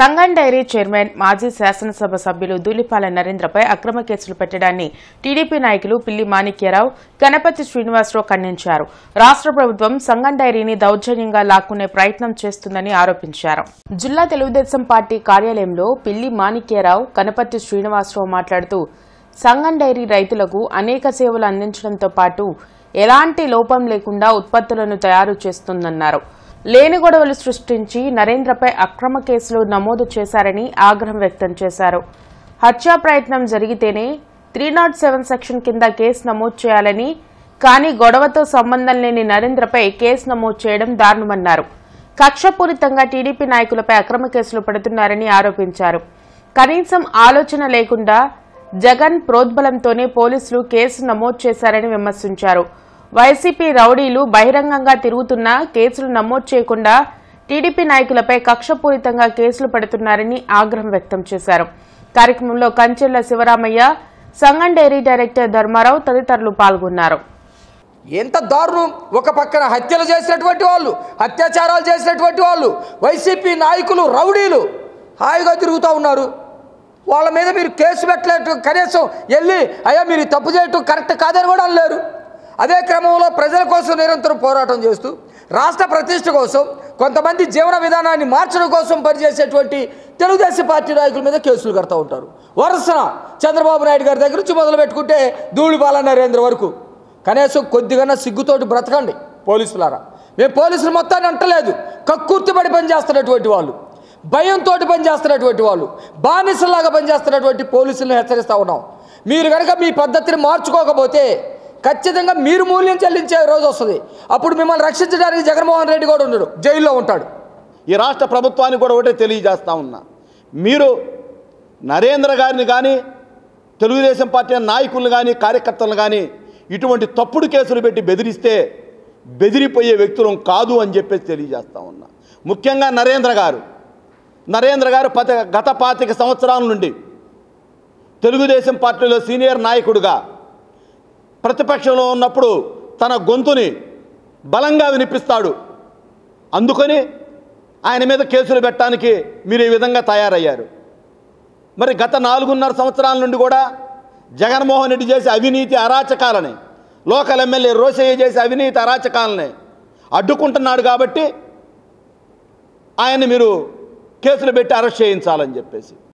సంఘం dairy chairman మాజీ శాసనసభ సభ్యులు దూలిపాల నరేంద్రపై అక్రమ కేసులు పెట్టడాన్ని టీడీపీ నాయకులు పిల్లి మాణిక్యరావు గణపతి శ్రీనివాసరావు ఖండించారు రాష్ట్ర ప్రభుత్వం సంఘం డైరీని దౌర్జన్యంగా లాక్కునే ప్రయత్నం చేస్తుందని ఆరోపించారు జిల్లా తెలుగుదేశం పార్టీ కార్యాలయంలో పిల్లి మాణిక్యరావు గణపతి శ్రీనివాసరావు మాట్లాడుతూ సంఘం డైరీ రైతులకు అనేక సేవలు అందించడంతో పాటు ఎలాంటి లోపం లేకుండా ఉత్పత్తులను తయారు చేస్తుందన్నారు లేని గొడవలు సృష్టించి నరేంద్రపై అక్రమ కేసులు నమోదు చేశారని ఆగ్రహం వ్యక్తం చేశారు హత్యా ప్రయత్నం జరిగితేనే త్రీ నాట్ సెవెన్ సెక్షన్ కింద కేసు నమోదు చేయాలని కానీ గొడవతో సంబంధం లేని నరేంద్రపై కేసు నమోదు చేయడం దారుణమన్నారు కక్షపూరితంగా టీడీపీ నాయకులపై అక్రమ కేసులు పడుతున్నారని ఆరోపించారు కనీసం ఆలోచన లేకుండా జగన్ ప్రోద్బలంతోనే పోలీసులు కేసు నమోదు చేశారని విమర్శించారు వైసీపీ రౌడీలు బహిరంగంగా తిరుగుతున్నా కేసులు నమోదు చేయకుండా టీడీపీ నాయకులపై కక్షపూరితంగా కేసులు పెడుతున్నారని ఆగ్రహం వ్యక్తం చేశారు కార్యక్రమంలో కంచెల్ల శివరామయ్య సంగం డైరీ డైరెక్టర్ ధర్మారావు తదితరులు పాల్గొన్నారు ఎంత దారుణం ఒక పక్కన హత్యలు చేసినటువంటి వాళ్ళు అత్యాచారాలు చేసినటువంటి వాళ్ళు వైసీపీ నాయకులు రౌడీలు హాయిగా తిరుగుతూ ఉన్నారు వాళ్ళ మీద మీరు కేసు పెట్టలేదు కనీసం వెళ్ళి అయ్యా మీరు తప్పు చేయటం కరెక్ట్ కాదని కూడా అనలేరు అదే క్రమంలో ప్రజల కోసం నిరంతరం పోరాటం చేస్తూ రాష్ట్ర ప్రతిష్ట కోసం కొంతమంది జీవన విధానాన్ని మార్చడం కోసం పనిచేసేటువంటి తెలుగుదేశం పార్టీ నాయకుల మీద కేసులు కడతా ఉంటారు వరుసన చంద్రబాబు నాయుడు గారి దగ్గర నుంచి మొదలు పెట్టుకుంటే ధూళిపాల నరేంద్ర వరకు కనీసం కొద్దిగా సిగ్గుతోటి బ్రతకండి పోలీసులారా మేము పోలీసులు మొత్తాన్ని అంటలేదు కక్కుర్తిపడి పనిచేస్తున్నటువంటి వాళ్ళు భయంతో పనిచేస్తున్నటువంటి వాళ్ళు బానిసలాగా పనిచేస్తున్నటువంటి పోలీసులను హెచ్చరిస్తూ ఉన్నాం మీరు కనుక మీ పద్ధతిని మార్చుకోకపోతే ఖచ్చితంగా మీరు మూల్యం చెల్లించే రోజు వస్తుంది అప్పుడు మిమ్మల్ని రక్షించడానికి జగన్మోహన్ రెడ్డి కూడా ఉండడు జైల్లో ఉంటాడు ఈ రాష్ట్ర ప్రభుత్వానికి కూడా ఒకటే తెలియజేస్తా ఉన్నా మీరు నరేంద్ర గారిని కానీ తెలుగుదేశం పార్టీ నాయకులను కానీ కార్యకర్తలను కానీ ఇటువంటి తప్పుడు కేసులు పెట్టి బెదిరిస్తే బెదిరిపోయే వ్యక్తులం కాదు అని చెప్పేసి తెలియజేస్తా ఉన్నా ముఖ్యంగా నరేంద్ర గారు నరేంద్ర గారు పత గత పాతిక సంవత్సరాల నుండి తెలుగుదేశం పార్టీలో సీనియర్ నాయకుడుగా ప్రతిపక్షంలో ఉన్నప్పుడు తన గొంతుని బలంగా వినిపిస్తాడు అందుకని ఆయన మీద కేసులు పెట్టడానికి మీరు ఈ విధంగా తయారయ్యారు మరి గత నాలుగున్నర సంవత్సరాల నుండి కూడా జగన్మోహన్ రెడ్డి చేసే అవినీతి అరాచకాలని లోకల్ ఎమ్మెల్యే రోషయ్య చేసే అవినీతి అరాచకాలని అడ్డుకుంటున్నాడు కాబట్టి ఆయన్ని మీరు కేసులు పెట్టి అరెస్ట్ చేయించాలని చెప్పేసి